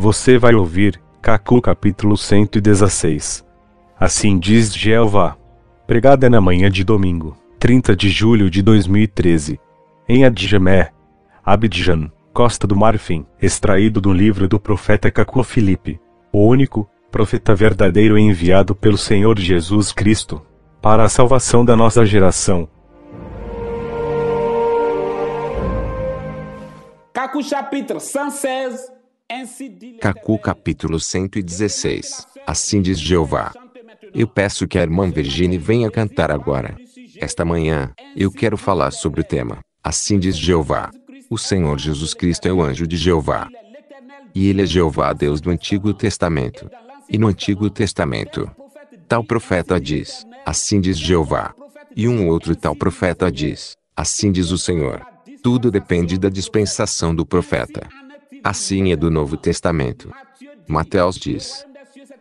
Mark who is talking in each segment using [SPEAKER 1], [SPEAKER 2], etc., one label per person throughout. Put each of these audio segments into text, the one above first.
[SPEAKER 1] Você vai ouvir, Cacu capítulo 116. Assim diz Jeová. Pregada na manhã de domingo, 30 de julho de 2013. Em Adjamé, Abidjan, Costa do Marfim, extraído do livro do profeta Cacu Filipe, o único profeta verdadeiro enviado pelo Senhor Jesus Cristo para
[SPEAKER 2] a salvação da nossa geração. Cacu capítulo 116 Cacu capítulo 116 Assim diz Jeová. Eu peço que a irmã Virginie venha cantar agora. Esta manhã, eu quero falar sobre o tema. Assim diz Jeová. O Senhor Jesus Cristo é o anjo de Jeová. E ele é Jeová Deus do Antigo Testamento. E no Antigo Testamento, tal profeta diz: Assim diz Jeová. E um outro tal profeta diz: Assim diz o Senhor. Tudo depende da dispensação do profeta. Assim é do Novo Testamento. Mateus diz: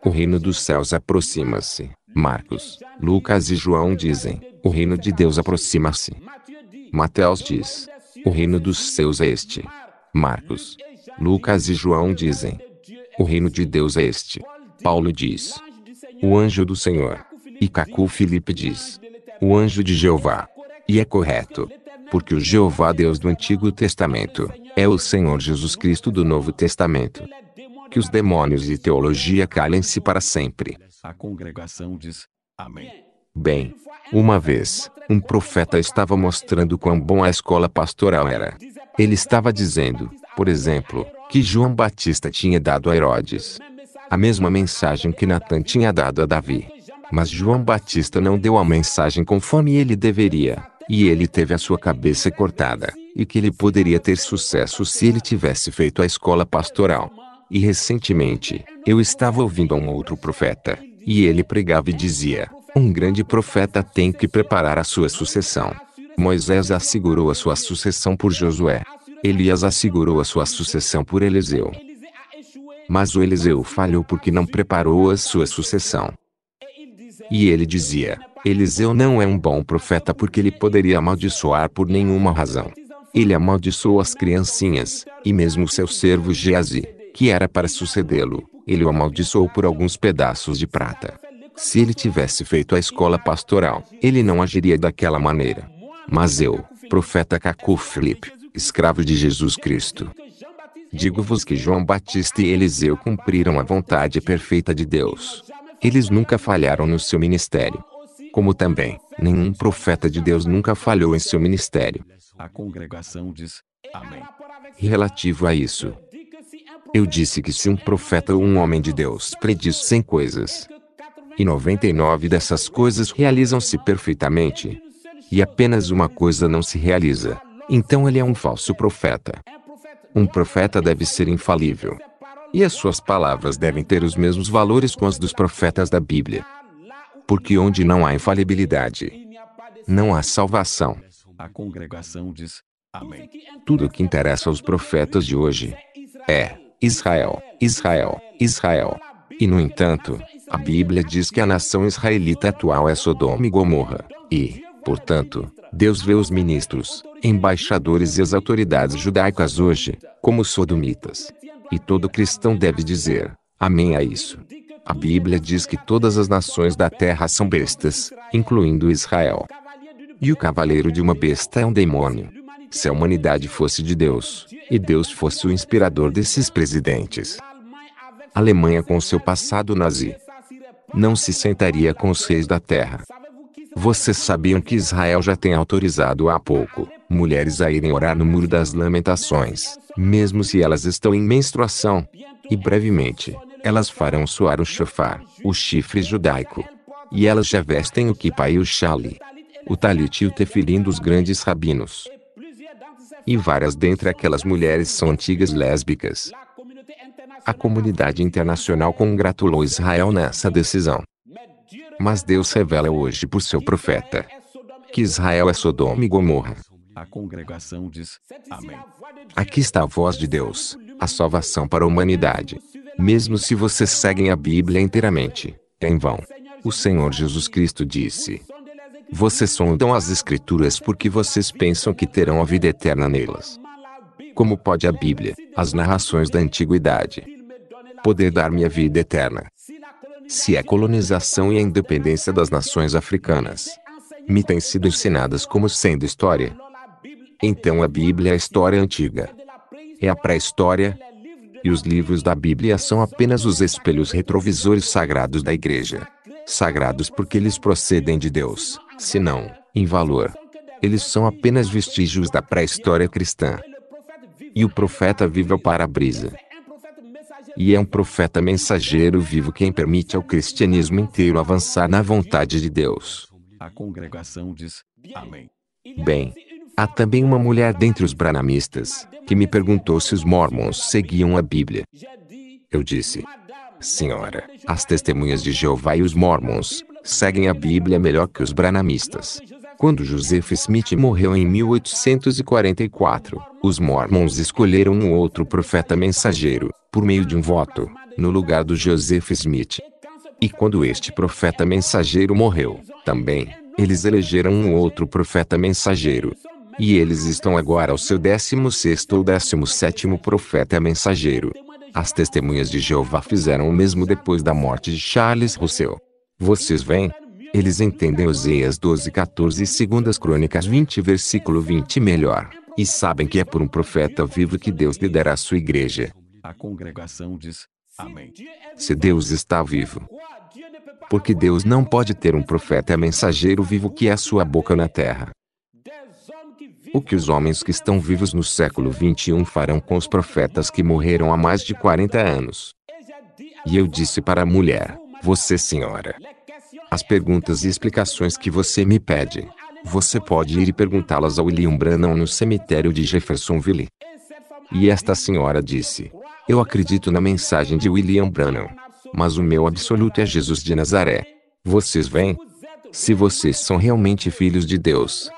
[SPEAKER 2] O reino dos céus aproxima-se. Marcos, Lucas e João dizem: O reino de Deus aproxima-se. Mateus diz: O reino dos céus é este. Marcos, Lucas e João dizem: O reino de Deus é este. Paulo diz: O anjo do Senhor. E Cacu Felipe diz: O anjo de Jeová. E é correto, porque o Jeová Deus do Antigo Testamento é o Senhor Jesus Cristo do Novo Testamento. Que os demônios de teologia calem-se para sempre.
[SPEAKER 1] A congregação diz: Amém.
[SPEAKER 2] Bem, uma vez, um profeta estava mostrando quão bom a escola pastoral era. Ele estava dizendo, por exemplo, que João Batista tinha dado a Herodes a mesma mensagem que Natan tinha dado a Davi. Mas João Batista não deu a mensagem conforme ele deveria e ele teve a sua cabeça cortada, e que ele poderia ter sucesso se ele tivesse feito a escola pastoral. E recentemente, eu estava ouvindo a um outro profeta, e ele pregava e dizia: Um grande profeta tem que preparar a sua sucessão. Moisés assegurou a sua sucessão por Josué. Elias assegurou a sua sucessão por Eliseu. Mas o Eliseu falhou porque não preparou a sua sucessão. E ele dizia: Eliseu não é um bom profeta porque ele poderia amaldiçoar por nenhuma razão. Ele amaldiçoou as criancinhas, e mesmo seu servo Geazi, que era para sucedê-lo, ele o amaldiçoou por alguns pedaços de prata. Se ele tivesse feito a escola pastoral, ele não agiria daquela maneira. Mas eu, profeta Cacu Felipe, escravo de Jesus Cristo, digo-vos que João Batista e Eliseu cumpriram a vontade perfeita de Deus. Eles nunca falharam no seu ministério. Como também, nenhum profeta de Deus nunca falhou em seu ministério.
[SPEAKER 1] A congregação diz: Amém.
[SPEAKER 2] Relativo a isso, eu disse que se um profeta ou um homem de Deus prediz 100 coisas, e 99 dessas coisas realizam-se perfeitamente, e apenas uma coisa não se realiza, então ele é um falso profeta. Um profeta deve ser infalível. E as suas palavras devem ter os mesmos valores com as dos profetas da Bíblia. Porque onde não há infalibilidade, não há salvação.
[SPEAKER 1] A congregação diz: Amém.
[SPEAKER 2] Tudo o que interessa aos profetas de hoje é Israel, Israel, Israel. E no entanto, a Bíblia diz que a nação israelita atual é Sodoma e Gomorra. E, portanto, Deus vê os ministros, embaixadores e as autoridades judaicas hoje como sodomitas. E todo cristão deve dizer: Amém a isso. A Bíblia diz que todas as nações da terra são bestas, incluindo Israel. E o cavaleiro de uma besta é um demônio. Se a humanidade fosse de Deus, e Deus fosse o inspirador desses presidentes, a Alemanha, com seu passado nazi, não se sentaria com os reis da terra. Vocês sabiam que Israel já tem autorizado há pouco mulheres a irem orar no Muro das Lamentações, mesmo se elas estão em menstruação? E brevemente, elas farão soar o chofar, o chifre judaico. E elas já vestem o kipa e o xale, o talit e o tefilim dos grandes rabinos. E várias dentre aquelas mulheres são antigas lésbicas. A comunidade internacional congratulou Israel nessa decisão. Mas Deus revela hoje por seu profeta que Israel é Sodoma e Gomorra.
[SPEAKER 1] A congregação diz: Amém.
[SPEAKER 2] Aqui está a voz de Deus, a salvação para a humanidade. Mesmo se vocês seguem a Bíblia inteiramente, é em vão. O Senhor Jesus Cristo disse: Vocês sondam então as Escrituras porque vocês pensam que terão a vida eterna nelas. Como pode a Bíblia, as narrações da antiguidade, poder dar-me a vida eterna? se a é colonização e a independência das nações africanas me têm sido ensinadas como sendo história, então a Bíblia é a história antiga, é a pré-história, e os livros da Bíblia são apenas os espelhos retrovisores sagrados da Igreja. Sagrados porque eles procedem de Deus, senão, em valor. Eles são apenas vestígios da pré-história cristã. E o profeta vive ao para-brisa e é um profeta mensageiro vivo quem permite ao cristianismo inteiro avançar na vontade de Deus.
[SPEAKER 1] A congregação diz: Amém.
[SPEAKER 2] Bem, há também uma mulher dentre os branamistas que me perguntou se os mormons seguiam a Bíblia. Eu disse: Senhora, as testemunhas de Jeová e os mormons seguem a Bíblia melhor que os branamistas. Quando Joseph Smith morreu em 1844, os Mormons escolheram um outro profeta mensageiro, por meio de um voto, no lugar do Joseph Smith. E quando este profeta mensageiro morreu, também, eles elegeram um outro profeta mensageiro. E eles estão agora ao seu 16 ou 17 profeta mensageiro. As testemunhas de Jeová fizeram o mesmo depois da morte de Charles Russell. Vocês veem? Eles entendem Oséias 12, 14 e 2 Crônicas 20, versículo 20 melhor, e sabem que é por um profeta vivo que Deus derá a sua igreja.
[SPEAKER 1] A congregação diz: Amém.
[SPEAKER 2] Se Deus está vivo, porque Deus não pode ter um profeta mensageiro vivo que é a sua boca na terra. O que os homens que estão vivos no século 21 farão com os profetas que morreram há mais de 40 anos? E eu disse para a mulher: Você, senhora, as perguntas e explicações que você me pede. Você pode ir e perguntá-las a William Branham no cemitério de Jeffersonville. E esta senhora disse: Eu acredito na mensagem de William Branham, mas o meu absoluto é Jesus de Nazaré. Vocês vêm? Se vocês são realmente filhos de Deus,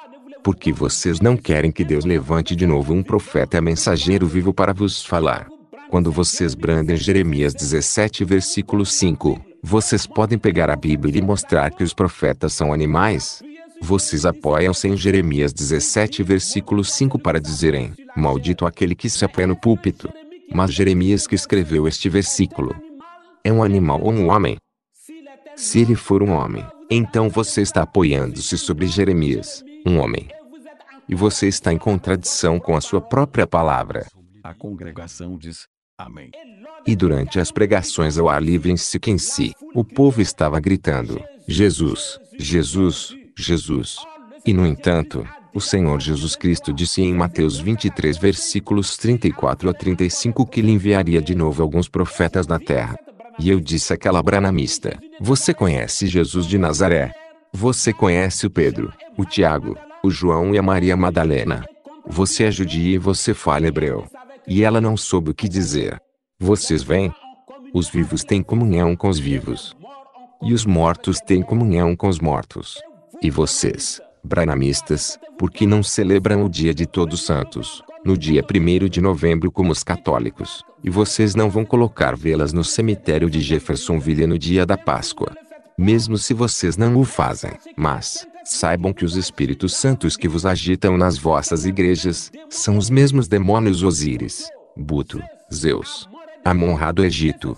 [SPEAKER 2] por que vocês não querem que Deus levante de novo um profeta mensageiro vivo para vos falar. Quando vocês brandem Jeremias 17, versículo 5, vocês podem pegar a Bíblia e mostrar que os profetas são animais? Vocês apoiam-se em Jeremias 17, versículo 5 para dizerem: Maldito aquele que se apoia no púlpito. Mas Jeremias que escreveu este versículo é um animal ou um homem? Se ele for um homem, então você está apoiando-se sobre Jeremias, um homem. E você está em contradição com a sua própria palavra.
[SPEAKER 1] A congregação diz: Amém.
[SPEAKER 2] E durante as pregações ao ar se em se, o povo estava gritando: Jesus, Jesus, Jesus. E no entanto, o Senhor Jesus Cristo disse em Mateus 23, versículos 34 a 35, que lhe enviaria de novo alguns profetas na terra. E eu disse àquela branamista: Você conhece Jesus de Nazaré? Você conhece o Pedro, o Tiago, o João e a Maria Madalena. Você é judia e você fala hebreu. E ela não soube o que dizer. Vocês veem? Os vivos têm comunhão com os vivos. E os mortos têm comunhão com os mortos. E vocês, branamistas, que não celebram o dia de Todos Santos, no dia 1 de novembro como os católicos, e vocês não vão colocar velas no cemitério de Jeffersonville no dia da Páscoa. Mesmo se vocês não o fazem, mas, Saibam que os espíritos santos que vos agitam nas vossas igrejas são os mesmos demônios Osíris, Buto, Zeus, amon do Egito,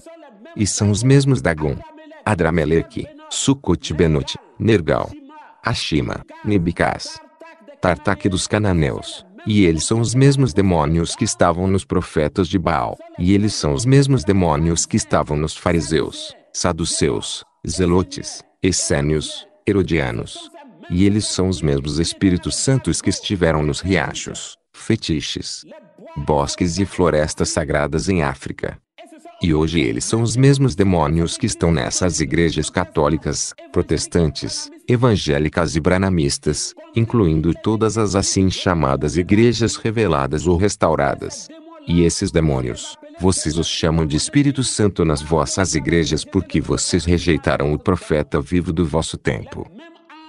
[SPEAKER 2] e são os mesmos Dagon, Adrameleque, Sucot Benut, Nergal, Ashima, Nibicas, Tartak dos Cananeus, e eles são os mesmos demônios que estavam nos profetas de Baal, e eles são os mesmos demônios que estavam nos fariseus, saduceus, zelotes, essênios, herodianos, e eles são os mesmos espíritos santos que estiveram nos riachos, fetiches, bosques e florestas sagradas em África. E hoje eles são os mesmos demônios que estão nessas igrejas católicas, protestantes, evangélicas e branamistas, incluindo todas as assim chamadas igrejas reveladas ou restauradas. E esses demônios, vocês os chamam de Espírito Santo nas vossas igrejas porque vocês rejeitaram o profeta vivo do vosso tempo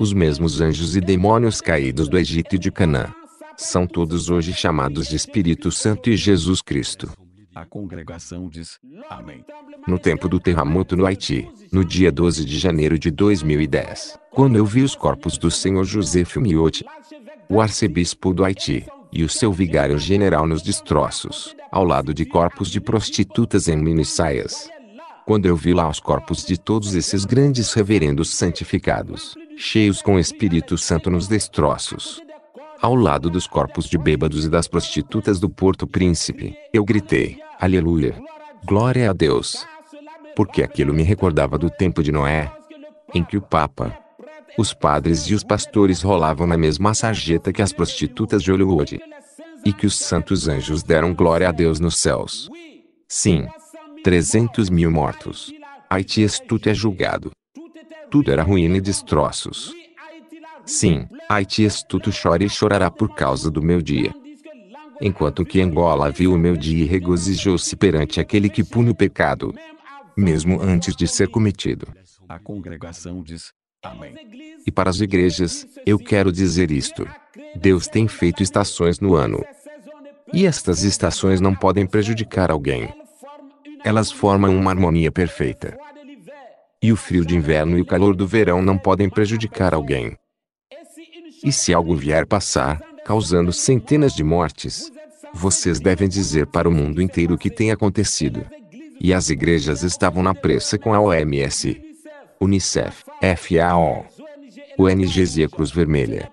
[SPEAKER 2] os mesmos anjos e demônios caídos do Egito e de Canaã. São todos hoje chamados de Espírito Santo e Jesus Cristo.
[SPEAKER 1] A congregação diz: Amém.
[SPEAKER 2] No tempo do terremoto no Haiti, no dia 12 de janeiro de 2010, quando eu vi os corpos do senhor José Miotti, o arcebispo do Haiti, e o seu vigário-general nos destroços, ao lado de corpos de prostitutas em minissaias, Quando eu vi lá os corpos de todos esses grandes reverendos santificados, cheios com o Espírito Santo nos destroços. Ao lado dos corpos de bêbados e das prostitutas do Porto Príncipe, eu gritei: Aleluia! Glória a Deus! Porque aquilo me recordava do tempo de Noé, em que o Papa, os padres e os pastores rolavam na mesma sarjeta que as prostitutas de Hollywood, e que os santos anjos deram glória a Deus nos céus. Sim, 300 mil mortos. Haiti Estuto é julgado tudo era ruína e destroços. Sim, Haiti estuto chora e chorará por causa do meu dia. Enquanto que Angola viu o meu dia e regozijou-se perante aquele que pune o pecado, mesmo antes de ser cometido.
[SPEAKER 1] A congregação diz: Amém.
[SPEAKER 2] E para as igrejas, eu quero dizer isto: Deus tem feito estações no ano. E estas estações não podem prejudicar alguém. Elas formam uma harmonia perfeita. E o frio de inverno e o calor do verão não podem prejudicar alguém. E se algo vier passar, causando centenas de mortes, vocês devem dizer para o mundo inteiro o que tem acontecido. E as igrejas estavam na pressa com a OMS, Unicef, FAO, ONGs e a Cruz Vermelha.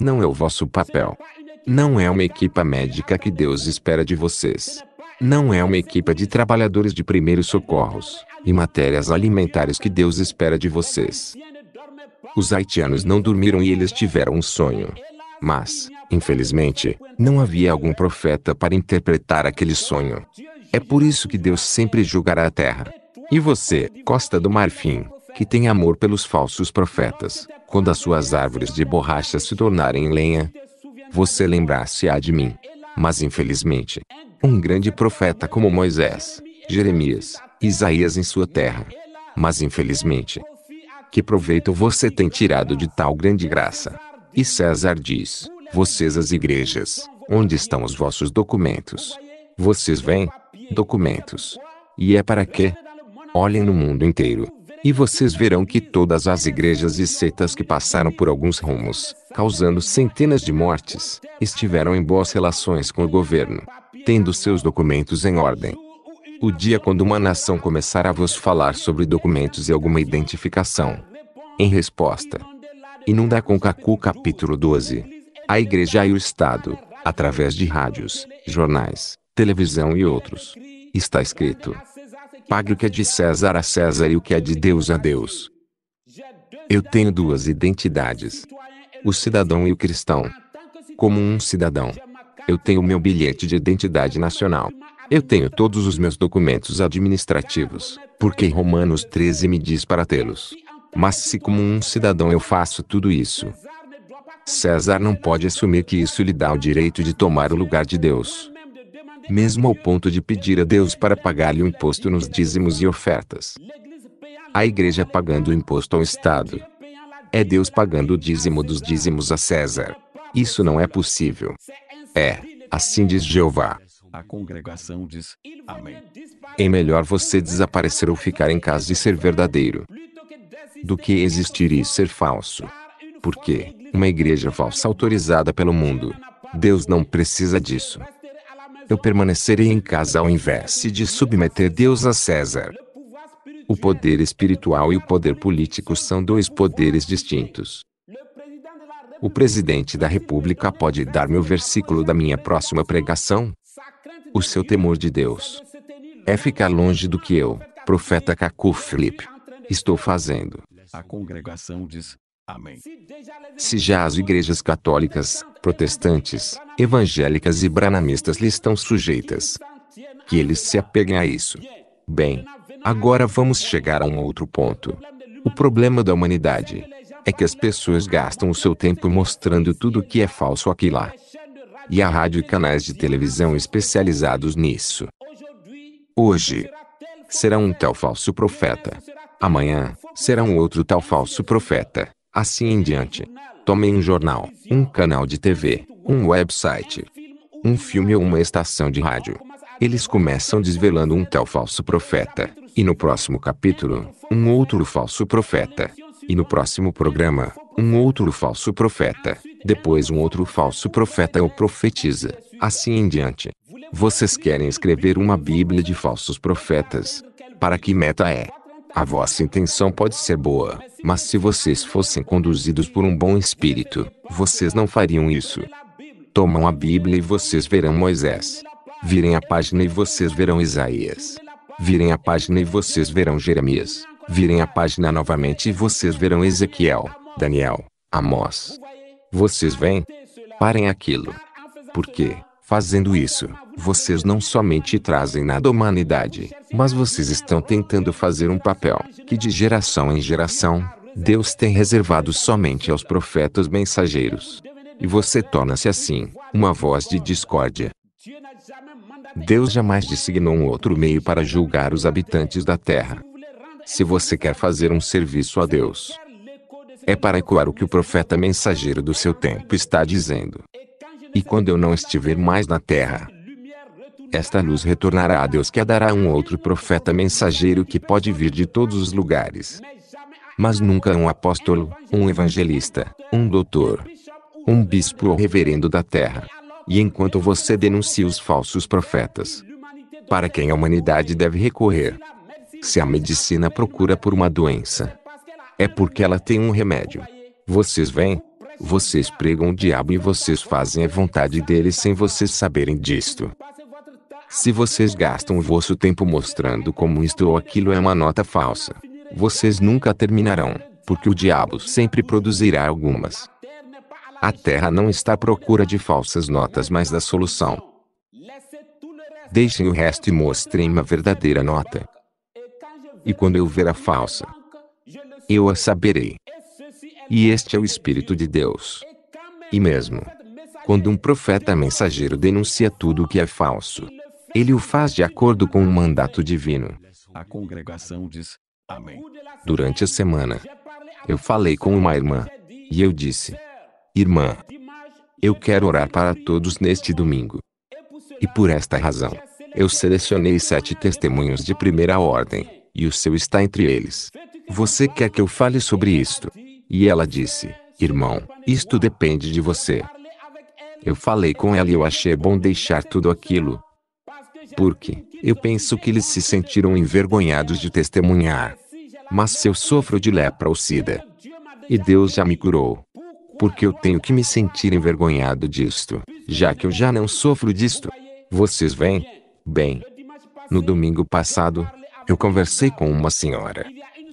[SPEAKER 2] Não é o vosso papel. Não é uma equipa médica que Deus espera de vocês. Não é uma equipa de trabalhadores de primeiros socorros e matérias alimentares que Deus espera de vocês. Os haitianos não dormiram e eles tiveram um sonho. Mas, infelizmente, não havia algum profeta para interpretar aquele sonho. É por isso que Deus sempre julgará a terra. E você, Costa do Marfim, que tem amor pelos falsos profetas, quando as suas árvores de borracha se tornarem lenha, você lembrar-se-á de mim. Mas infelizmente, um grande profeta como Moisés, Jeremias, Isaías em sua terra. Mas infelizmente, que proveito você tem tirado de tal grande graça? E César diz: Vocês, as igrejas, onde estão os vossos documentos? Vocês vêm? Documentos. E é para quê? Olhem no mundo inteiro. E vocês verão que todas as igrejas e seitas que passaram por alguns rumos, causando centenas de mortes, estiveram em boas relações com o governo tendo seus documentos em ordem. O dia quando uma nação começar a vos falar sobre documentos e alguma identificação. Em resposta, inunda com Cacu capítulo 12. A Igreja e o Estado, através de rádios, jornais, televisão e outros. Está escrito: Pague o que é de César a César e o que é de Deus a Deus. Eu tenho duas identidades: o cidadão e o cristão. Como um cidadão, eu tenho meu bilhete de identidade nacional. Eu tenho todos os meus documentos administrativos, porque Romanos 13 me diz para tê-los. Mas se como um cidadão eu faço tudo isso, César não pode assumir que isso lhe dá o direito de tomar o lugar de Deus. Mesmo ao ponto de pedir a Deus para pagar-lhe o imposto nos dízimos e ofertas. A igreja pagando o imposto ao Estado. É Deus pagando o dízimo dos dízimos a César. Isso não é possível. É, assim diz Jeová.
[SPEAKER 1] A congregação diz: Amém.
[SPEAKER 2] É melhor você desaparecer ou ficar em casa e ser verdadeiro do que existir e ser falso. Porque uma igreja falsa autorizada pelo mundo, Deus não precisa disso. Eu permanecerei em casa ao invés de submeter Deus a César. O poder espiritual e o poder político são dois poderes distintos. O presidente da República pode dar-me o versículo da minha próxima pregação? O seu temor de Deus é ficar longe do que eu, profeta Cacu Felipe, estou fazendo.
[SPEAKER 1] A congregação diz: Amém.
[SPEAKER 2] Se já as igrejas católicas, protestantes, evangélicas e branamistas lhe estão sujeitas, que eles se apeguem a isso. Bem, agora vamos chegar a um outro ponto. O problema da humanidade é que as pessoas gastam o seu tempo mostrando tudo o que é falso aqui e lá. E há rádio e canais de televisão especializados nisso. Hoje, será um tal falso profeta. Amanhã, será um outro tal falso profeta. Assim em diante. Tomem um jornal, um canal de TV, um website, um filme ou uma estação de rádio. Eles começam desvelando um tal falso profeta, e no próximo capítulo, um outro falso profeta. E no próximo programa, um outro falso profeta, depois um outro falso profeta ou profetiza, assim em diante. Vocês querem escrever uma Bíblia de falsos profetas? Para que meta é? A vossa intenção pode ser boa, mas se vocês fossem conduzidos por um bom espírito, vocês não fariam isso. Tomam a Bíblia e vocês verão Moisés. Virem a página e vocês verão Isaías. Virem a página e vocês verão Jeremias virem a página novamente e vocês verão Ezequiel, Daniel, Amós. Vocês vêm? Parem aquilo. Porque, fazendo isso, vocês não somente trazem nada à humanidade, mas vocês estão tentando fazer um papel que de geração em geração, Deus tem reservado somente aos profetas mensageiros. E você torna-se assim, uma voz de discórdia. Deus jamais designou um outro meio para julgar os habitantes da terra. Se você quer fazer um serviço a Deus, é para ecoar o que o profeta mensageiro do seu tempo está dizendo. E quando eu não estiver mais na terra, esta luz retornará a Deus que a dará a um outro profeta mensageiro que pode vir de todos os lugares. Mas nunca um apóstolo, um evangelista, um doutor, um bispo ou reverendo da terra. E enquanto você denuncia os falsos profetas, para quem a humanidade deve recorrer, se a medicina procura por uma doença, é porque ela tem um remédio. Vocês vêm, vocês pregam o diabo e vocês fazem a vontade dele sem vocês saberem disto. Se vocês gastam o vosso tempo mostrando como isto ou aquilo é uma nota falsa, vocês nunca terminarão, porque o diabo sempre produzirá algumas. A terra não está à procura de falsas notas, mas da solução. Deixem o resto e mostrem uma verdadeira nota e quando eu ver a falsa, eu a saberei. E este é o Espírito de Deus. E mesmo quando um profeta mensageiro denuncia tudo o que é falso, ele o faz de acordo com o um mandato divino.
[SPEAKER 1] A congregação diz:
[SPEAKER 2] Amém. Durante a semana, eu falei com uma irmã e eu disse: Irmã, eu quero orar para todos neste domingo. E por esta razão, eu selecionei sete testemunhos de primeira ordem e o seu está entre eles. Você quer que eu fale sobre isto? E ela disse: Irmão, isto depende de você. Eu falei com ela e eu achei bom deixar tudo aquilo. Porque, eu penso que eles se sentiram envergonhados de testemunhar. Mas se eu sofro de lepra ou sida, e Deus já me curou, porque eu tenho que me sentir envergonhado disto, já que eu já não sofro disto. Vocês vêm? Bem, no domingo passado, eu conversei com uma senhora.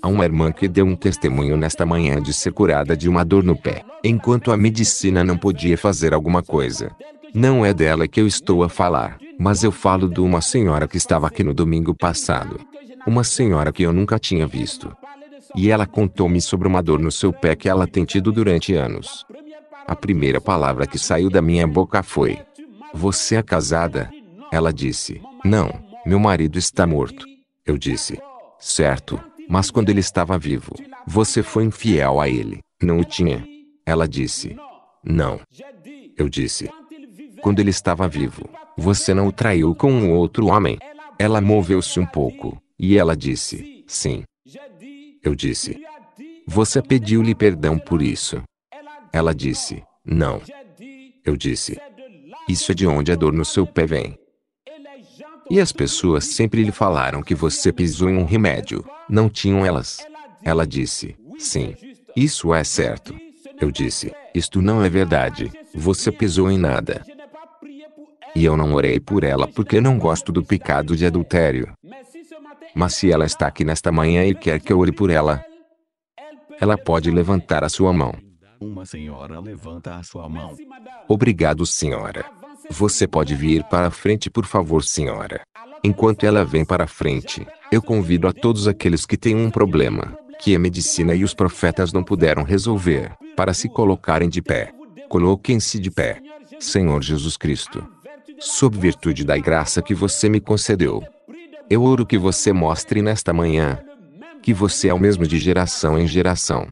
[SPEAKER 2] Há uma irmã que deu um testemunho nesta manhã de ser curada de uma dor no pé, enquanto a medicina não podia fazer alguma coisa. Não é dela que eu estou a falar, mas eu falo de uma senhora que estava aqui no domingo passado. Uma senhora que eu nunca tinha visto. E ela contou-me sobre uma dor no seu pé que ela tem tido durante anos. A primeira palavra que saiu da minha boca foi: Você é casada? Ela disse: Não, meu marido está morto. Eu disse: Certo, mas quando ele estava vivo, você foi infiel a ele, não o tinha? Ela disse: Não. Eu disse: Quando ele estava vivo, você não o traiu com um outro homem? Ela moveu-se um pouco, e ela disse: Sim. Eu disse: Você pediu-lhe perdão por isso? Ela disse: Não. Eu disse: Isso é de onde a dor no seu pé vem. E as pessoas sempre lhe falaram que você pisou em um remédio. Não tinham elas. Ela disse: Sim, isso é certo. Eu disse: Isto não é verdade. Você pisou em nada. E eu não orei por ela porque não gosto do pecado de adultério. Mas se ela está aqui nesta manhã e quer que eu ore por ela, ela pode levantar a sua mão.
[SPEAKER 1] Uma senhora levanta a sua mão.
[SPEAKER 2] Obrigado, senhora. Você pode vir para a frente, por favor, senhora. Enquanto ela vem para a frente, eu convido a todos aqueles que têm um problema, que a medicina e os profetas não puderam resolver, para se colocarem de pé. Coloquem-se de pé. Senhor Jesus Cristo, sob virtude da graça que você me concedeu, eu oro que você mostre nesta manhã que você é o mesmo de geração em geração.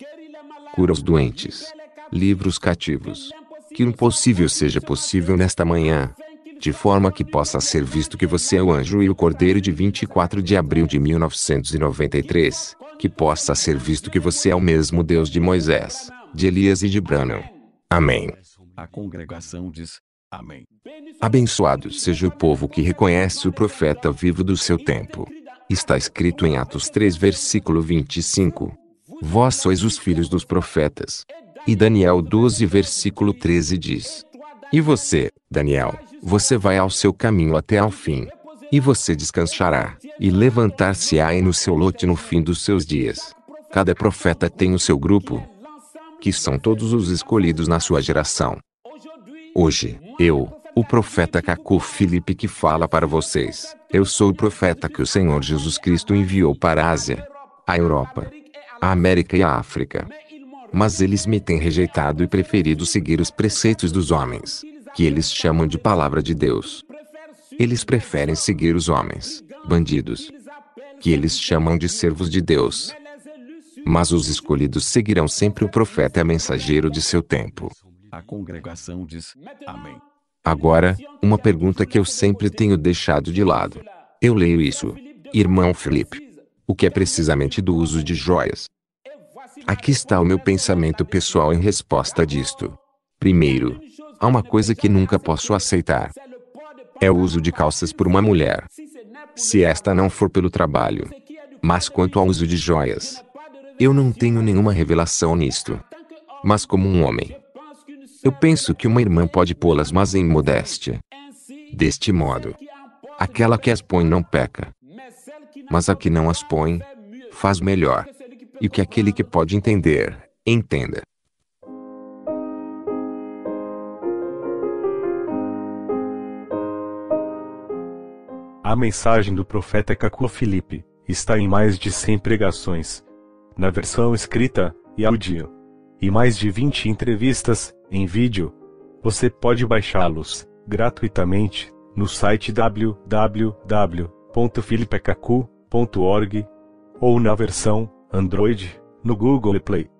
[SPEAKER 2] Cura os doentes, livra os cativos, que o impossível seja possível nesta manhã, de forma que possa ser visto que você é o anjo e o cordeiro de 24 de abril de 1993, que possa ser visto que você é o mesmo Deus de Moisés, de Elias e de Branham. Amém.
[SPEAKER 1] A congregação diz: Amém.
[SPEAKER 2] Abençoado seja o povo que reconhece o profeta vivo do seu tempo. Está escrito em Atos 3, versículo 25. Vós sois os filhos dos profetas, e Daniel 12, versículo 13 diz: E você, Daniel, você vai ao seu caminho até ao fim. E você descansará, e levantar-se-á no seu lote no fim dos seus dias. Cada profeta tem o seu grupo, que são todos os escolhidos na sua geração. Hoje, eu, o profeta Cacu Filipe que fala para vocês, eu sou o profeta que o Senhor Jesus Cristo enviou para a Ásia, a Europa, a América e a África. Mas eles me têm rejeitado e preferido seguir os preceitos dos homens, que eles chamam de palavra de Deus. Eles preferem seguir os homens, bandidos, que eles chamam de servos de Deus. Mas os escolhidos seguirão sempre o profeta e mensageiro de seu tempo.
[SPEAKER 1] A congregação diz: Amém.
[SPEAKER 2] Agora, uma pergunta que eu sempre tenho deixado de lado. Eu leio isso, irmão Felipe. O que é precisamente do uso de joias? Aqui está o meu pensamento pessoal em resposta disto. Primeiro, há uma coisa que nunca posso aceitar: é o uso de calças por uma mulher. Se esta não for pelo trabalho. Mas quanto ao uso de joias, eu não tenho nenhuma revelação nisto. Mas como um homem, eu penso que uma irmã pode pô-las, mas em modéstia. Deste modo, aquela que as põe não peca, mas a que não as põe, faz melhor e que aquele que pode entender, entenda.
[SPEAKER 1] A mensagem do profeta Cacu Felipe está em mais de 100 pregações, na versão escrita e áudio, e mais de 20 entrevistas em vídeo. Você pode baixá-los gratuitamente no site www.filipecacu.org ou na versão Android, no Google Play.